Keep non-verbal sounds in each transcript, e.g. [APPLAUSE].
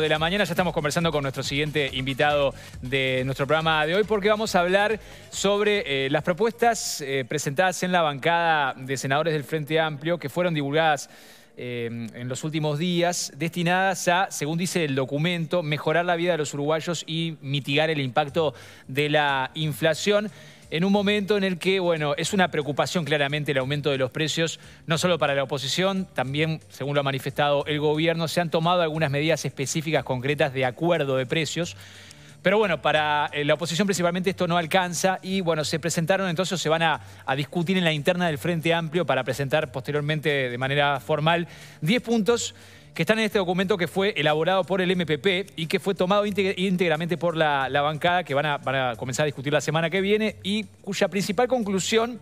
de la mañana. Ya estamos conversando con nuestro siguiente invitado de nuestro programa de hoy porque vamos a hablar sobre eh, las propuestas eh, presentadas en la bancada de senadores del Frente Amplio que fueron divulgadas eh, en los últimos días destinadas a, según dice el documento, mejorar la vida de los uruguayos y mitigar el impacto de la inflación en un momento en el que, bueno, es una preocupación claramente el aumento de los precios, no solo para la oposición, también, según lo ha manifestado el gobierno, se han tomado algunas medidas específicas, concretas, de acuerdo de precios. Pero bueno, para eh, la oposición principalmente esto no alcanza y bueno, se presentaron entonces, se van a, a, discutir en la interna del Frente Amplio para presentar posteriormente de manera formal 10 puntos que están en este documento que fue elaborado por el MPP y que fue tomado íntegramente por la, bancada que van a comenzar a discutir la semana que viene y cuya principal conclusión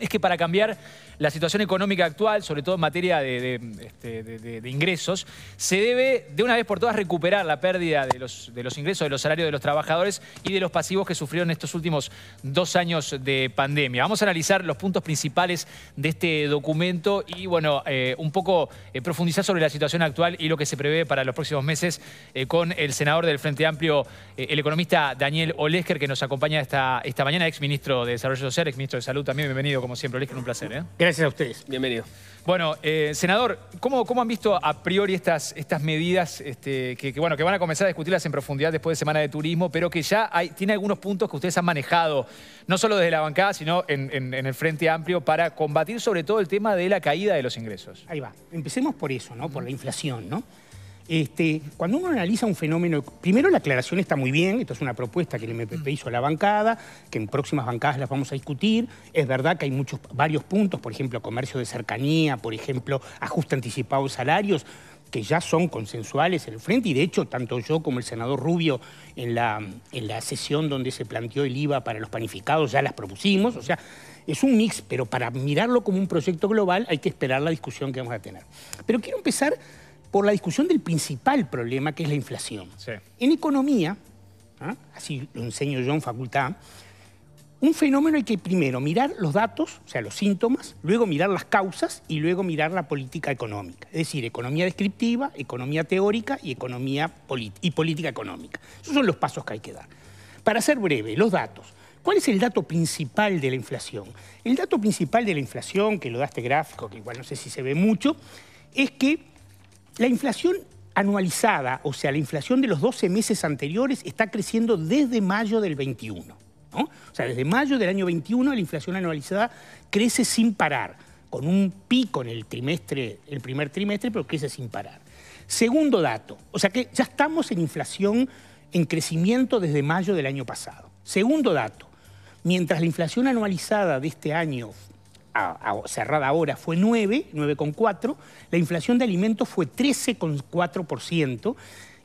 es que para cambiar la situación económica actual, sobre todo en materia de, este, ingresos, se debe de una vez por todas recuperar la pérdida de los, ingresos, de los salarios de los trabajadores y de los pasivos que sufrieron estos últimos dos años de pandemia. Vamos a analizar los puntos principales de este documento y, bueno, eh, un poco eh, profundizar sobre la situación actual y lo que se prevé para los próximos meses eh, con el senador del Frente Amplio, el economista Daniel Olesker, que nos acompaña esta, esta mañana, ministro de Desarrollo Social, exministro de Salud también. Bienvenido, como siempre, es un placer. ¿eh? Gracias a ustedes. Bienvenido. Bueno, eh, senador, ¿cómo, han visto a priori estas, estas medidas este, que, bueno, que van a comenzar a discutirlas en profundidad después de Semana de Turismo, pero que ya tiene algunos puntos que ustedes han manejado, no solo desde la bancada, sino en, en, el Frente Amplio, para combatir sobre todo el tema de la caída de los ingresos? Ahí va. Empecemos por eso, ¿no? Por la inflación, ¿no? Este, cuando uno analiza un fenómeno, primero la aclaración está muy bien, esto es una propuesta que el MPP hizo a la bancada, que en próximas bancadas las vamos a discutir, es verdad que hay muchos, varios puntos, por ejemplo, comercio de cercanía, por ejemplo, ajuste anticipado de salarios, que ya son consensuales en el frente y de hecho tanto yo como el senador Rubio en la, en la sesión donde se planteó el IVA para los panificados ya las propusimos, o sea, es un mix, pero para mirarlo como un proyecto global hay que esperar la discusión que vamos a tener. Pero quiero empezar por la discusión del principal problema, que es la inflación. En economía, ¿ah? así lo enseño yo en facultad, un fenómeno hay que primero mirar los datos, o sea, los síntomas, luego mirar las causas y luego mirar la política económica. Es decir, economía descriptiva, economía teórica y, economía y política económica. Esos son los pasos que hay que dar. Para ser breve, los datos. ¿Cuál es el dato principal de la inflación? El dato principal de la inflación, que lo da este gráfico, que igual no sé si se ve mucho, es que la inflación anualizada, o sea, la inflación de los 12 meses anteriores, está creciendo desde mayo del 21. O sea, desde mayo del año 21 la inflación anualizada crece sin parar, con un pico en el trimestre, el primer trimestre, pero crece sin parar. Segundo dato, o sea que ya estamos en inflación en crecimiento desde mayo del año pasado. Segundo dato, mientras la inflación anualizada de este año cerrada ahora fue 9, 9,4, la inflación de alimentos fue 13,4%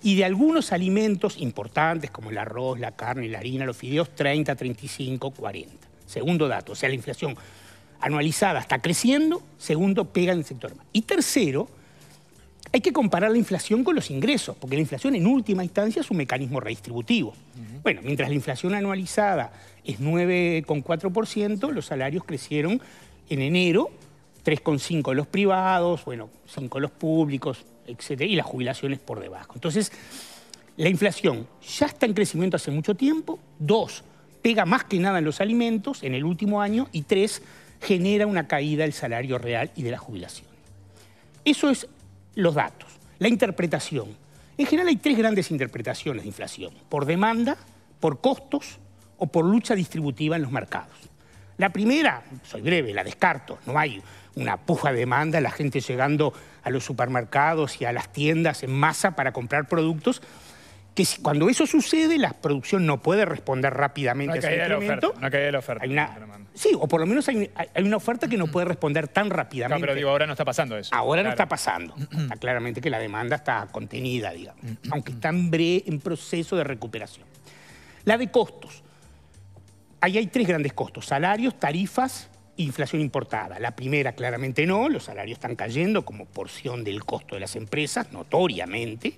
y de algunos alimentos importantes como el arroz, la carne, la harina, los fideos, 30, 35, 40. Segundo dato, o sea, la inflación anualizada está creciendo, segundo, pega en el sector. Y tercero, hay que comparar la inflación con los ingresos, porque la inflación en última instancia es un mecanismo redistributivo. Bueno, mientras la inflación anualizada es 9,4%, los salarios crecieron en enero, 3,5 los privados, bueno, 5 los públicos, etc. Y las jubilaciones por debajo. Entonces, la inflación ya está en crecimiento hace mucho tiempo. Dos, pega más que nada en los alimentos en el último año. Y tres, genera una caída del salario real y de la jubilación. Eso es los datos. La interpretación. En general hay tres grandes interpretaciones de inflación. Por demanda, por costos o por lucha distributiva en los mercados. La primera, soy breve, la descarto, no hay una puja de demanda, la gente llegando a los supermercados y a las tiendas en masa para comprar productos, que cuando eso sucede la producción no puede responder rápidamente a ese incremento. No caída la oferta. sí, o por lo menos hay, una oferta que no puede responder tan rápidamente. No, pero digo, ahora no está pasando eso. Ahora no está pasando. Está claramente que la demanda está contenida, digamos, mm, mm, aunque mm. está en proceso de recuperación. La de costos. Ahí hay tres grandes costos, salarios, tarifas e inflación importada. La primera claramente no, los salarios están cayendo como porción del costo de las empresas, notoriamente.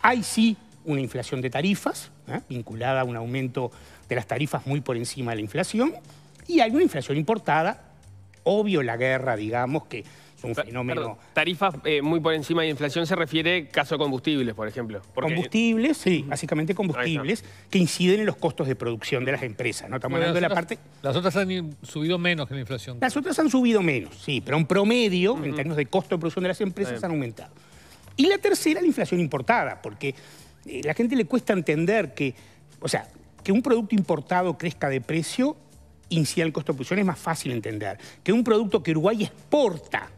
Hay sí una inflación de tarifas, ¿eh? vinculada a un aumento de las tarifas muy por encima de la inflación, y hay una inflación importada, obvio la guerra, digamos, que es un fenómeno. tarifas eh, muy por encima de inflación se refiere caso de combustibles, por ejemplo. Combustibles, sí, básicamente combustibles que inciden en los costos de producción de las empresas. ¿no? Estamos hablando de la parte... Las otras han subido menos que la inflación. Las otras han subido menos, sí, pero un promedio, en términos de costo de producción de las empresas, han aumentado. Y la tercera, la inflación importada, porque a eh, la gente le cuesta entender que, o sea, que un producto importado crezca de precio incide en el costo de producción es más fácil entender. Que un producto que Uruguay exporta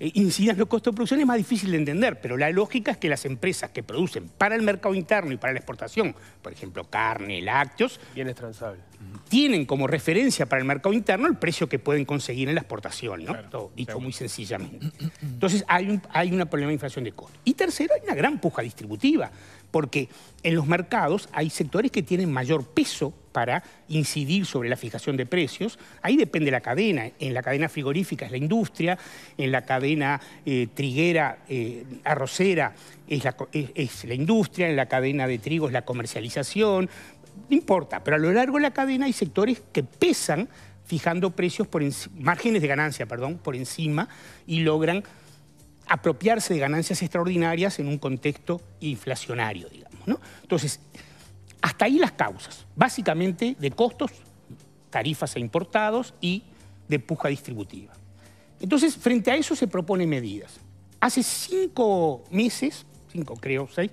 eh, en los costos de producción es más difícil de entender, pero la lógica es que las empresas que producen para el mercado interno y para la exportación, por ejemplo, carne, lácteos... Bienes transables. Tienen como referencia para el mercado interno el precio que pueden conseguir en la exportación, ¿no? dicho muy sencillamente. Entonces hay un hay problema de inflación de costos. Y tercero, hay una gran puja distributiva, porque en los mercados hay sectores que tienen mayor peso para incidir sobre la fijación de precios. Ahí depende la cadena. En la cadena frigorífica es la industria, en la cadena eh, triguera, eh, arrocera es la, industria, en la cadena de trigo es la comercialización. No importa, pero a lo largo de la cadena hay sectores que pesan fijando precios por márgenes de ganancia, perdón, por encima y logran apropiarse de ganancias extraordinarias en un contexto inflacionario, digamos. ¿no? Entonces, hasta ahí las causas, básicamente de costos, tarifas e importados y de puja distributiva. Entonces, frente a eso se proponen medidas. Hace cinco meses, cinco creo, seis,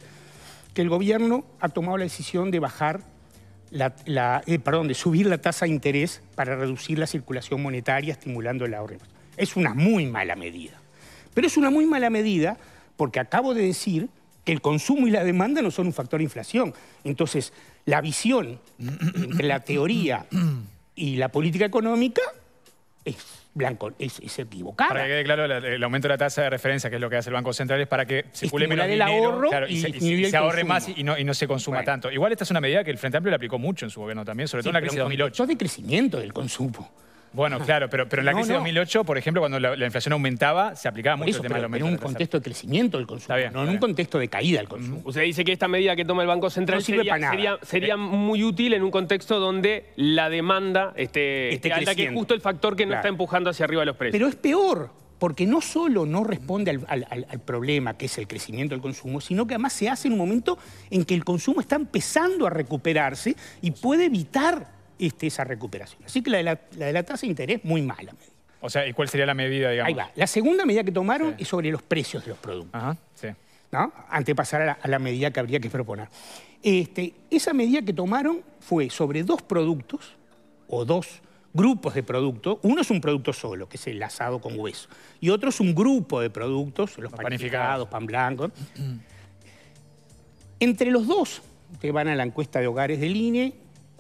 que el gobierno ha tomado la decisión de bajar la, eh, de subir la tasa de interés para reducir la circulación monetaria estimulando el ahorro. Es una muy mala medida. Pero es una muy mala medida porque acabo de decir que el consumo y la demanda no son un factor de inflación. Entonces, la visión entre la teoría y la política económica es blanco, es, es equivocada. Para que quede claro, el, aumento de la tasa de referencia, que es lo que hace el Banco Central, es para que circule menos dinero, y, se, ahorre más y no, se consuma tanto. Igual esta es una medida que el Frente Amplio le aplicó mucho en su gobierno también, sobre todo en la crisis de 2008. Es de crecimiento del consumo. Bueno, claro, pero, en la crisis de 2008, por ejemplo, cuando la, inflación aumentaba, se aplicaba mucho eso, el tema En un contexto de crecimiento del consumo, no en un contexto de caída del consumo. Usted dice que esta medida que toma el Banco Central sería, sería, muy útil en un contexto donde la demanda esté, que es justo el factor que no está empujando hacia arriba los precios. Pero es peor, porque no solo no responde al, problema que es el crecimiento del consumo, sino que además se hace en un momento en que el consumo está empezando a recuperarse y puede evitar este, esa recuperación. Así que la de la, tasa de interés, muy mala medida. O sea, ¿y cuál sería la medida, digamos? Ahí va. La segunda medida que tomaron es sobre los precios de los productos. Ajá, sí. ¿no? Antes a la, a la medida que habría que proponer. Este, esa medida que tomaron fue sobre dos productos o dos grupos de productos. Uno es un producto solo, que es el asado con hueso. Y otro es un grupo de productos, los, panificados, pan blanco. Entre los dos, que van a la encuesta de hogares del INE,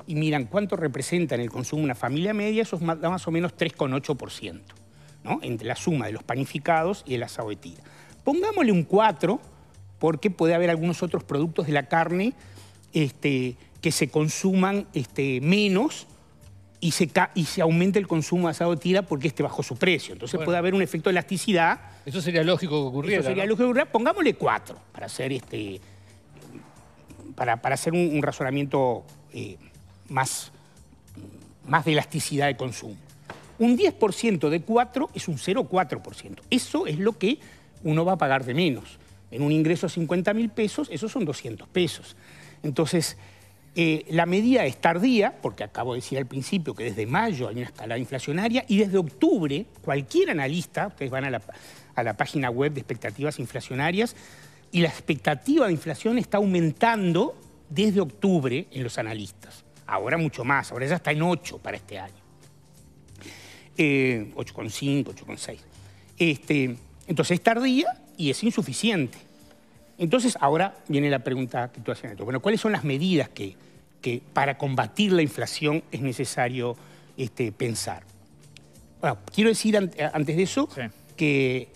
y miran cuánto representa en el consumo una familia media, eso es más, da más o menos 3,8%, ¿no? entre la suma de los panificados y el asado de tira. Pongámosle un 4, porque puede haber algunos otros productos de la carne este, que se consuman este, menos y se, y se aumenta el consumo de asado de tira porque este bajó su precio. Entonces puede haber un efecto de elasticidad. Eso sería lógico que ocurriera. Eso sería lógico Pongámosle 4 para hacer, este, para, hacer un, razonamiento... Eh, más, de elasticidad de consumo. Un 10% de 4 es un 0,4%. Eso es lo que uno va a pagar de menos. En un ingreso de 50 mil pesos, esos son 200 pesos. Entonces, eh, la medida es tardía, porque acabo de decir al principio que desde mayo hay una escalada inflacionaria, y desde octubre cualquier analista, ustedes van a la página web de expectativas inflacionarias, y la expectativa de inflación está aumentando desde octubre en los analistas ahora mucho más, ahora ya está en 8 para este año. 8,5, eh, 8,6. Este, entonces es tardía y es insuficiente. Entonces ahora viene la pregunta que tú haces, Bueno, ¿cuáles son las medidas que, que para combatir la inflación es necesario este, pensar? quiero decir antes de eso que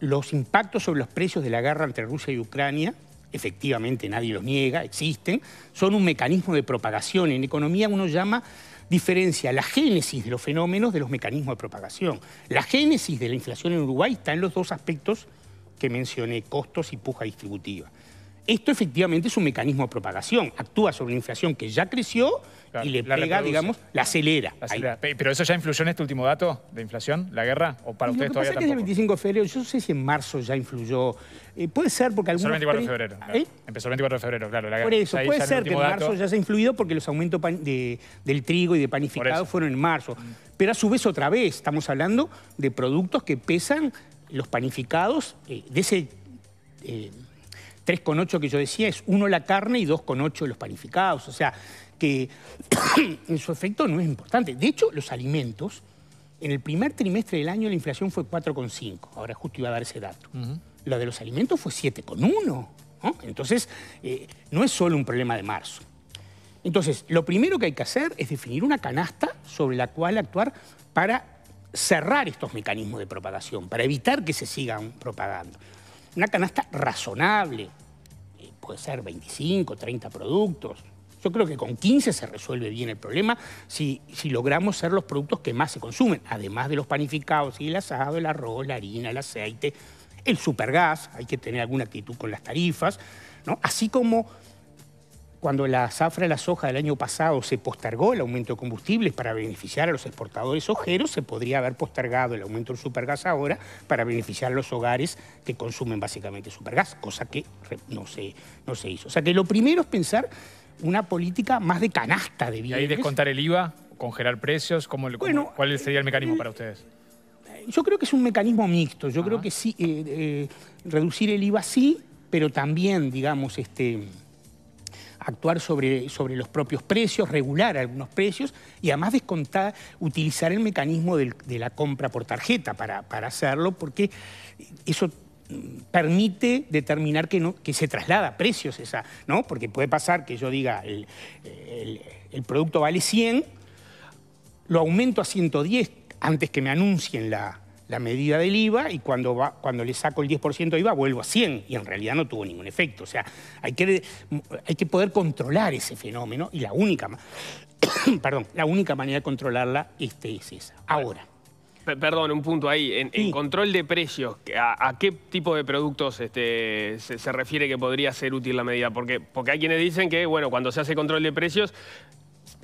los impactos sobre los precios de la guerra entre Rusia y Ucrania efectivamente nadie los niega, existen, son un mecanismo de propagación. En economía uno llama diferencia la génesis de los fenómenos de los mecanismos de propagación. La génesis de la inflación en Uruguay está en los dos aspectos que mencioné, costos y puja distributiva esto efectivamente es un mecanismo de propagación. Actúa sobre la inflación que ya creció y le pega, digamos, la acelera. ¿Pero eso ya influyó en este último dato de inflación, la guerra? ¿O para ustedes todavía Es el 25 de febrero, yo no sé si en marzo ya influyó. Eh, puede ser porque algunos... Empezó el 24 de febrero. Claro. ¿Eh? Empezó el 24 de febrero, claro, la guerra. Por eso, puede ser que en marzo ya se ha influido porque los aumentos del trigo y de panificados fueron en marzo. Mm. Pero a su vez, otra vez, estamos hablando de productos que pesan los panificados eh, de ese... 3,8 que yo decía es 1 la carne y 2,8 los panificados. O sea, que [CLEARS THROAT] en su efecto no es importante. De hecho, los alimentos, en el primer trimestre del año la inflación fue 4,5. Ahora justo iba a dar ese dato. La de los alimentos fue 7,1. Entonces, eh, no es solo un problema de marzo. Entonces, lo primero que hay que hacer es definir una canasta sobre la cual actuar para cerrar estos mecanismos de propagación, para evitar que se sigan propagando una canasta razonable, eh, puede ser 25, 30 productos. Yo creo que con 15 se resuelve bien el problema si, si logramos ser los productos que más se consumen, además de los panificados y el asado, el arroz, la harina, el aceite, el supergas, hay que tener alguna actitud con las tarifas, ¿no? así como cuando la zafra de la soja del año pasado se postergó el aumento de combustibles para beneficiar a los exportadores ojeros, se podría haber postergado el aumento del supergas ahora para beneficiar a los hogares que consumen básicamente supergas, cosa que no se, no se hizo. O sea que lo primero es pensar una política más de canasta de bienes. ¿Y ahí descontar el IVA, congelar precios? ¿Cuál eh, sería el mecanismo para ustedes? Yo creo que es un mecanismo mixto. Yo creo que sí, eh, eh, reducir el IVA sí, pero también, digamos, este actuar sobre, sobre los propios precios, regular algunos precios y además descontar, utilizar el mecanismo de la compra por tarjeta para, hacerlo, porque eso mm, permite determinar que, no, que se traslada precios esa, ¿no? Porque puede pasar que yo diga el, el producto vale 100, lo aumento a 110 antes que me anuncien la, la medida del IVA y cuando, va, cuando le saco el 10% de IVA vuelvo a 100 y en realidad no tuvo ningún efecto. O sea, hay que, hay que poder controlar ese fenómeno y la única, [COUGHS] perdón, la única manera de controlarla este, es esa. Ahora. Perdón, un punto ahí. En, control de precios, ¿a, ¿a, qué tipo de productos este, se, refiere que podría ser útil la medida? Porque, porque hay quienes dicen que, bueno, cuando se hace control de precios,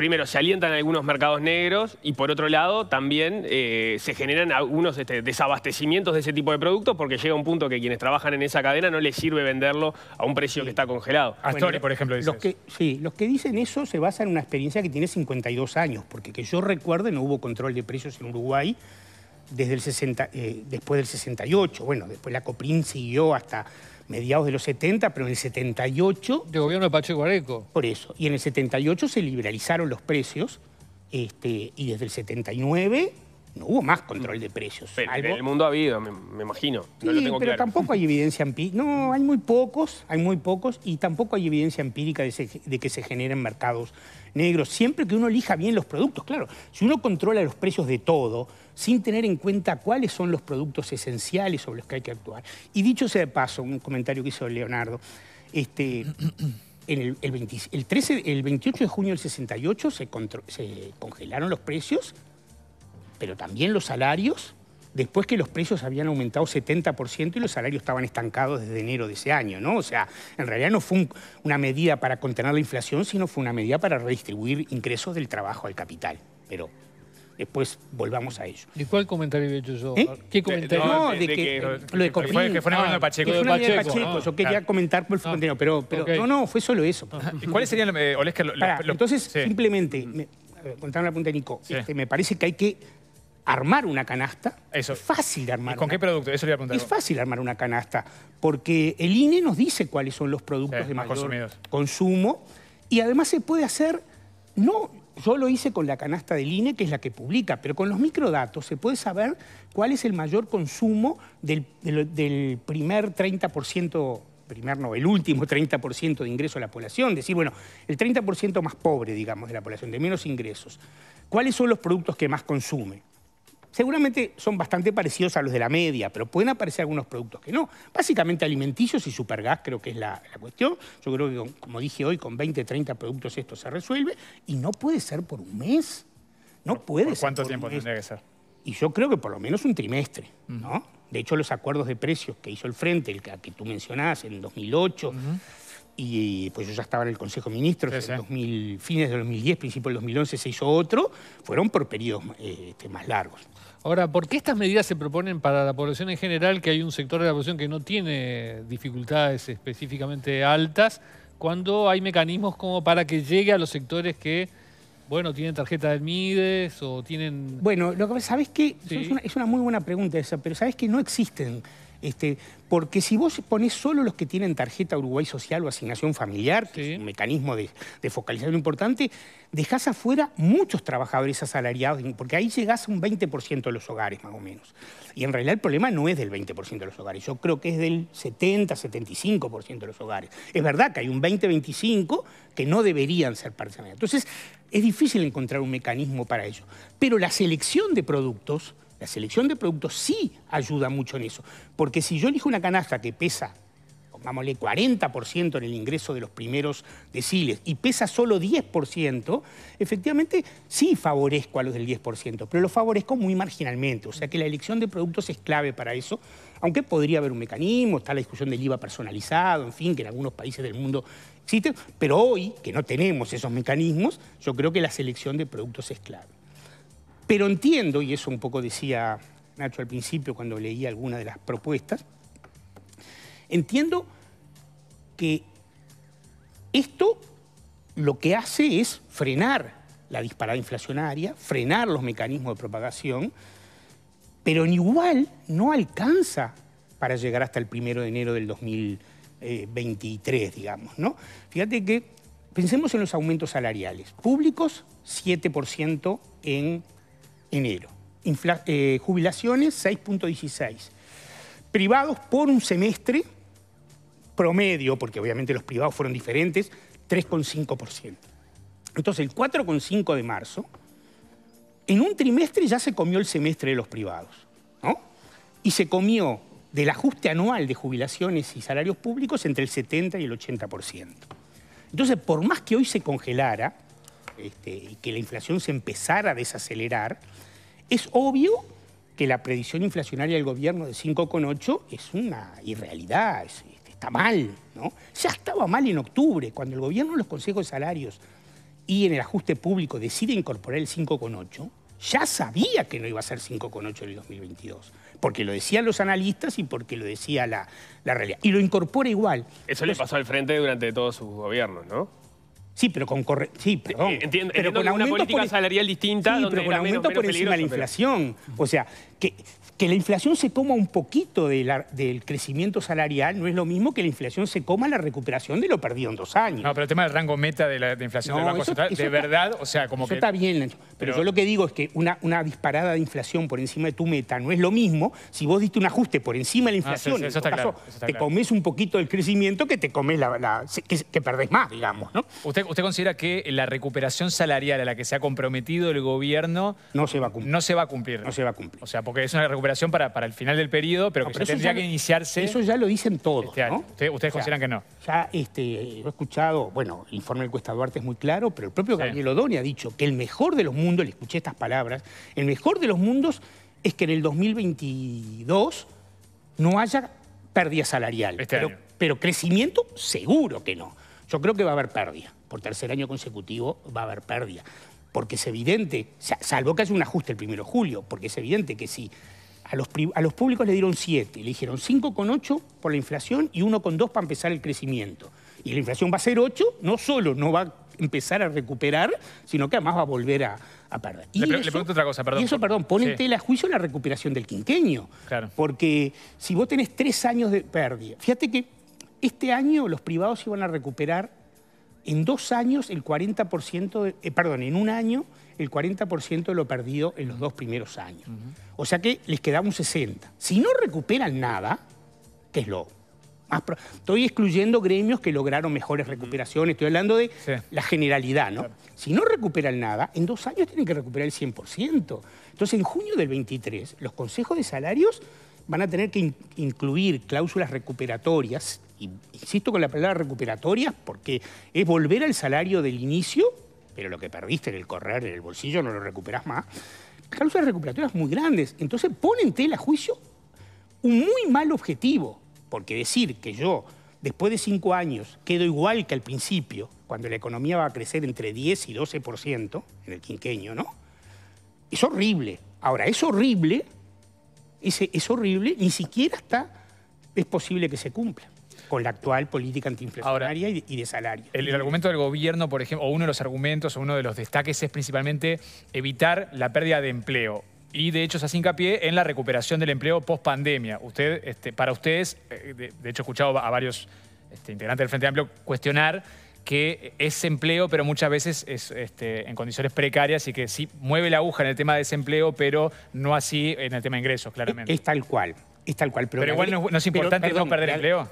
primero, se alientan algunos mercados negros y por otro lado también eh, se generan algunos este, desabastecimientos de ese tipo de productos porque llega un punto que quienes trabajan en esa cadena no les sirve venderlo a un precio que está congelado. Astori, por ejemplo, dice los que, Sí, los que dicen eso se basan en una experiencia que tiene 52 años, porque que yo recuerde no hubo control de precios en Uruguay desde el 60, eh, después del 68. Bueno, después la COPRIN siguió hasta mediados de los 70, pero en el 78... De gobierno de Pacheco Areco. Por eso. Y en el 78 se liberalizaron los precios este, y desde el 79 no hubo más control de precios. en el mundo ha habido, me, imagino. pero tampoco hay evidencia empírica. No, hay muy pocos, hay muy pocos y tampoco hay evidencia empírica de, de que se generen mercados Negro. siempre que uno elija bien los productos. Claro, si uno controla los precios de todo, sin tener en cuenta cuáles son los productos esenciales sobre los que hay que actuar. Y dicho sea de paso, un comentario que hizo Leonardo, este, [CLEARS THROAT] el, 13, 28 de junio del 68 se congelaron los precios, pero también los salarios después que los precios habían aumentado 70% y los salarios estaban estancados desde enero de ese año, ¿no? O sea, en realidad no fue una medida para contener la inflación, sino fue una medida para redistribuir ingresos del trabajo al capital. Pero después volvamos a ello. ¿Y cuál comentario he hecho yo? ¿Eh? ¿Qué comentario? No, de, que, lo de que fue una de Pacheco. Ah, que de Pacheco, ah, yo quería comentar por pues, ah, el pero, no, no, fue solo eso. ¿Y ¿Cuáles serían, eh, los, Entonces, simplemente, contando la punta de Nico, este, me parece que hay que armar una canasta. Eso. Es fácil armar. ¿Y ¿Con qué producto? Eso le Es fácil armar una canasta porque el INE nos dice cuáles son los productos de mayor consumo y además se puede hacer no yo lo hice con la canasta del INE, que es la que publica, pero con los microdatos se puede saber cuál es el mayor consumo del, primer 30%, primer no, el último 30% de ingreso de la población. Decir, bueno, el 30% más pobre, digamos, de la población, de menos ingresos. ¿Cuáles son los productos que más consume? seguramente son bastante parecidos a los de la media, pero pueden aparecer algunos productos que no. Básicamente alimenticios y supergas creo que es la, cuestión. Yo creo que, como dije hoy, con 20, 30 productos esto se resuelve y no puede ser por un mes. No puede ser ¿Cuánto tiempo tendría que ser? Y yo creo que por lo menos un trimestre, ¿no? De hecho, los acuerdos de precios que hizo el Frente, el que, tú mencionás en 2008 y pues yo ya estaba en el Consejo de Ministros, en fines de 2010, principios del 2011 se hizo otro, fueron por periodos este, más largos. Ahora, ¿por qué estas medidas se proponen para la población en general, que hay un sector de la población que no tiene dificultades específicamente altas, cuando hay mecanismos como para que llegue a los sectores que bueno, tienen tarjeta de Mides o tienen... Bueno, lo que sabes que es, una, es, una, muy buena pregunta esa, pero sabes que no existen este, porque si vos pones solo los que tienen tarjeta Uruguay Social o asignación familiar, que es un mecanismo de, focalización importante, dejás afuera muchos trabajadores asalariados, porque ahí llegás a un 20% de los hogares, más o menos. Y en realidad el problema no es del 20% de los hogares, yo creo que es del 70, 75% de los hogares. Es verdad que hay un 20, 25 que no deberían ser parcialmente. Entonces, es difícil encontrar un mecanismo para ello. Pero la selección de productos la selección de productos sí ayuda mucho en eso. Porque si yo elijo una canasta que pesa, pongámosle 40% en el ingreso de los primeros deciles y pesa solo 10%, efectivamente sí favorezco a los del 10%, pero los favorezco muy marginalmente. O sea que la elección de productos es clave para eso, aunque podría haber un mecanismo, está la discusión del IVA personalizado, en fin, que en algunos países del mundo existe, pero hoy, que no tenemos esos mecanismos, yo creo que la selección de productos es clave. Pero entiendo, y eso un poco decía Nacho al principio cuando leía alguna de las propuestas, entiendo que esto lo que hace es frenar la disparada inflacionaria, frenar los mecanismos de propagación, pero igual no alcanza para llegar hasta el primero de enero del 2023, digamos. ¿no? Fíjate que pensemos en los aumentos salariales. Públicos, 7% en enero. Eh, jubilaciones, 6.16. Privados por un semestre, promedio, porque obviamente los privados fueron diferentes, 3,5%. Entonces, el 4,5 de marzo, en un trimestre ya se comió el semestre de los privados, Y se comió del ajuste anual de jubilaciones y salarios públicos entre el 70 y el 80%. Entonces, por más que hoy se congelara, este, y que la inflación se empezara a desacelerar, es obvio que la predicción inflacionaria del gobierno de 5,8 es una irrealidad, este, está mal, ¿no? Ya estaba mal en octubre, cuando el gobierno los consejos de salarios y en el ajuste público decide incorporar el 5,8, ya sabía que no iba a ser 5,8 en el 2022, porque lo decían los analistas y porque lo decía la, realidad. Y lo incorpora igual. Eso le pasó al frente durante todos sus gobiernos, ¿no? Sí, pero con corre... sí, perdón. Eh, entiendo, pero entiendo con una política salarial distinta. Sí, pero con aumento por encima de la inflación. O sea, que que la inflación se coma un poquito del crecimiento salarial no es lo mismo que la inflación se coma la recuperación de lo perdido en dos años. No, pero el tema del rango meta de la inflación del Banco Central, de verdad, o sea, como eso que... está bien, Pero, yo lo que digo es que una, una disparada de inflación por encima de tu meta no es lo mismo si vos diste un ajuste por encima de la ah, inflación. eso está claro, te comes un poquito del crecimiento que te comes la, que, perdés más, digamos, ¿no? ¿Usted, ¿Usted considera que la recuperación salarial a la que se ha comprometido el gobierno... No se va a cumplir. No se va a cumplir. No se va a cumplir. O sea, porque es una recuperación para, el final del periodo, pero que tendría que iniciarse... Eso ya lo dicen todos, este ¿no? ¿Ustedes, consideran que no? Ya este, he escuchado, bueno, el informe del Cuesta Duarte es muy claro, pero el propio Gabriel Odoni ha dicho que el mejor de los mundos, le escuché estas palabras, el mejor de los mundos es que en el 2022 no haya pérdida salarial. Este pero, pero crecimiento seguro que no. Yo creo que va a haber pérdida. Por tercer año consecutivo va a haber pérdida porque es evidente, salvo que haya un ajuste el primero de julio, porque es evidente que si a los, públicos le dieron 7, le dijeron 5,8 por la inflación y 1,2 para empezar el crecimiento. Y la inflación va a ser 8, no solo no va a empezar a recuperar, sino que además va a volver a, perder. le, pregunto otra cosa, perdón. Y eso, perdón, pone a juicio la recuperación del quinqueño. Porque si vos tenés tres años de pérdida, fíjate que este año los privados iban a recuperar en dos años el 40%, eh, perdón, en un año el 40% de lo perdido en los dos primeros años. O sea que les queda un 60. Si no recuperan nada, que es lo Estoy excluyendo gremios que lograron mejores recuperaciones, estoy hablando de la generalidad, ¿no? Si no recuperan nada, en dos años tienen que recuperar el 100%. Entonces, en junio del 23, los consejos de salarios van a tener que incluir cláusulas recuperatorias, insisto con la palabra recuperatorias, porque es volver al salario del inicio pero lo que perdiste en el correr, en el bolsillo, no lo recuperás más. Causas recuperatorias muy grandes. Entonces pone en juicio un muy mal objetivo, porque decir que yo después de cinco años quedo igual que al principio, cuando la economía va a crecer entre 10 y 12% en el quinqueño, ¿no? Es horrible. Ahora, es horrible, es, es horrible, ni siquiera está, es posible que se cumpla con la actual política antiinflacionaria y, de, salario. El, argumento del gobierno, por ejemplo, o uno de los argumentos o uno de los destaques es principalmente evitar la pérdida de empleo. Y de hecho se hace hincapié en la recuperación del empleo post pandemia. Usted, este, para ustedes, eh, de, hecho he escuchado a varios este, integrantes del Frente Amplio cuestionar que es empleo, pero muchas veces es este, en condiciones precarias y que sí mueve la aguja en el tema de desempleo, pero no así en el tema de ingresos, claramente. es tal cual. Es tal cual. Pero, igual no, es importante no perder empleo.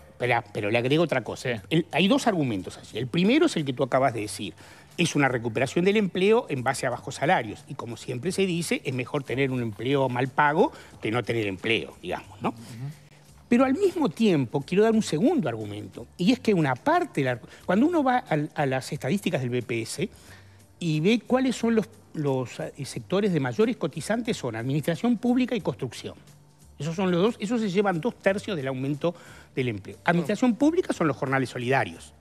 Pero, le agrego otra cosa. hay dos argumentos así. El primero es el que tú acabas de decir. Es una recuperación del empleo en base a bajos salarios. Y como siempre se dice, es mejor tener un empleo mal pago que no tener empleo, digamos, ¿no? Pero al mismo tiempo quiero dar un segundo argumento, y es que una parte, cuando uno va a, las estadísticas del BPS y ve cuáles son los, los eh, sectores de mayores cotizantes, son administración pública y construcción. Esos son los dos, esos se llevan dos tercios del aumento del empleo. Administración pública son los jornales solidarios,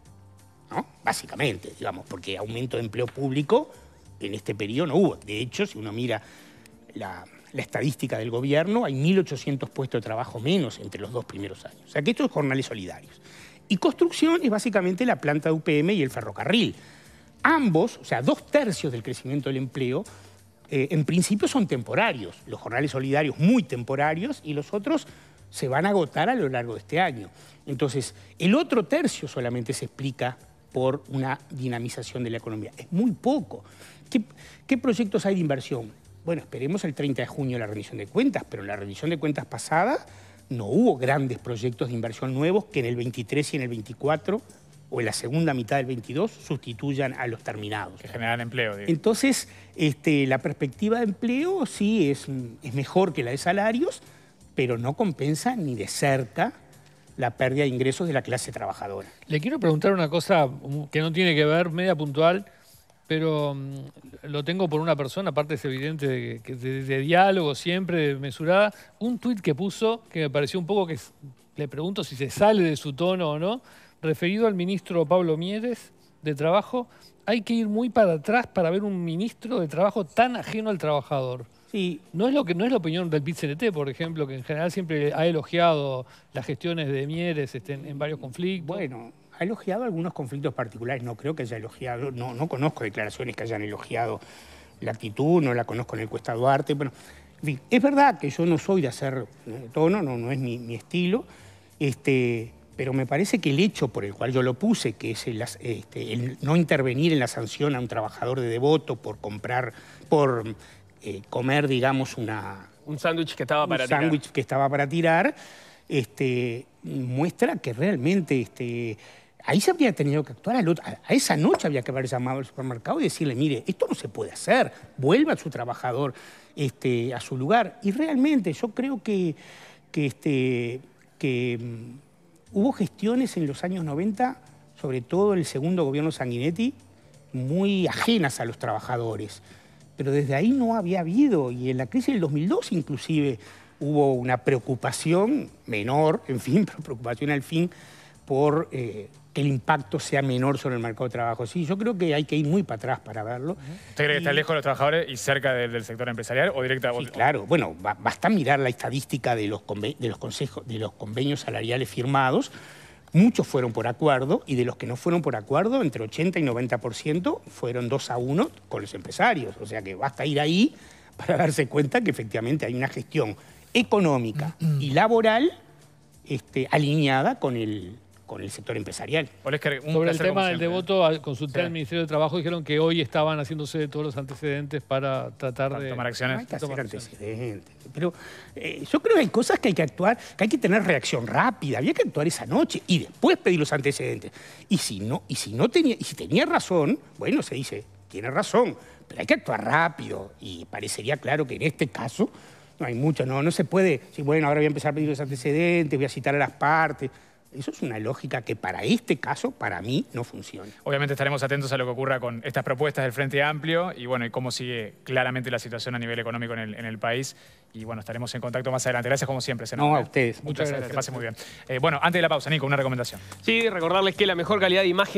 ¿no? Básicamente, digamos, porque aumento de empleo público en este periodo no hubo. De hecho, si uno mira la, estadística del gobierno, hay 1.800 puestos de trabajo menos entre los dos primeros años. O sea que estos son jornales solidarios. Y construcción es básicamente la planta de UPM y el ferrocarril. Ambos, o sea, dos tercios del crecimiento del empleo, eh, en principio son temporarios, los jornales solidarios muy temporarios y los otros se van a agotar a lo largo de este año. Entonces, el otro tercio solamente se explica por una dinamización de la economía. Es muy poco. ¿Qué, proyectos hay de inversión? Bueno, esperemos el 30 de junio la revisión de cuentas, pero en la revisión de cuentas pasada no hubo grandes proyectos de inversión nuevos que en el 23 y en el 24 o en la segunda mitad del 22 sustituyan a los terminados. Que generan empleo. Digo. Entonces, este, la perspectiva de empleo sí es, mejor que la de salarios, pero no compensa ni deserta la pérdida de ingresos de la clase trabajadora. Le quiero preguntar una cosa que no tiene que ver, media puntual, pero mm, lo tengo por una persona, aparte es evidente de, de, diálogo siempre, de mesurada, un tuit que puso que me pareció un poco que le pregunto si se sale de su tono o no, referido al ministro Pablo Mieres de Trabajo, hay que ir muy para atrás para ver un ministro de Trabajo tan ajeno al trabajador. No es lo que no es la opinión del PIT-CNT, por ejemplo, que en general siempre ha elogiado las gestiones de Mieres este, en, varios conflictos. Bueno, ha elogiado algunos conflictos particulares, no creo que haya elogiado, no, no conozco declaraciones que hayan elogiado la actitud, no la conozco en el Cuesta Duarte, bueno, en fin, es verdad que yo no soy de hacer eh, tono, no, no es mi, mi estilo, este, pero me parece que el hecho por el cual yo lo puse, que es el, este, no intervenir en la sanción a un trabajador de devoto por comprar, por eh, comer, digamos, una... Un sándwich que estaba para tirar. que estaba para tirar, este, muestra que realmente... Este, ahí se habría tenido que actuar, a esa noche había que haber llamado al supermercado y decirle, mire, esto no se puede hacer, vuelva a su trabajador a su lugar. Y realmente yo creo que, que mm, Hubo gestiones en los años 90, sobre todo en el segundo gobierno Sanguinetti, muy ajenas a los trabajadores. Pero desde ahí no había habido, y en la crisis del 2002 inclusive hubo una preocupación menor, en fin, [LAUGHS] preocupación al fin, por eh, que el impacto sea menor sobre el mercado de trabajo. Sí, yo creo que hay que ir muy para atrás para verlo. ¿Usted cree que está lejos de los trabajadores y cerca del, sector empresarial o directa? Sí, claro. Bueno, basta mirar la estadística de los, de los, consejos, de los convenios salariales firmados. Muchos fueron por acuerdo y de los que no fueron por acuerdo, entre 80 y 90% fueron 2 a 1 con los empresarios. O sea que basta ir ahí para darse cuenta que efectivamente hay una gestión económica y laboral este, alineada con el, con el sector empresarial. Sobre el tema del devoto, consulté al Ministerio de Trabajo, dijeron que hoy estaban haciéndose todos los antecedentes para tratar de... tomar acciones. antecedentes. Pero eh, yo creo que hay cosas que hay que actuar, que hay que tener reacción rápida, había que actuar esa noche y después pedir los antecedentes. Y si no, y si no tenía, y si tenía razón, bueno, se dice, tiene razón, pero hay que actuar rápido y parecería claro que en este caso no hay mucho, no, no se puede, si bueno, ahora voy a empezar a pedir los antecedentes, voy a citar a las partes. Eso es una lógica que para este caso, para mí, no funciona. Obviamente estaremos atentos a lo que ocurra con estas propuestas del Frente Amplio y bueno, y cómo sigue claramente la situación a nivel económico en el, país. Y bueno, estaremos en contacto más adelante. Gracias como siempre, senador. a ustedes. Muchas, gracias. Que pase muy bien. Eh, bueno, antes de la pausa, Nico, una recomendación. Sí, recordarles que la mejor calidad de imagen...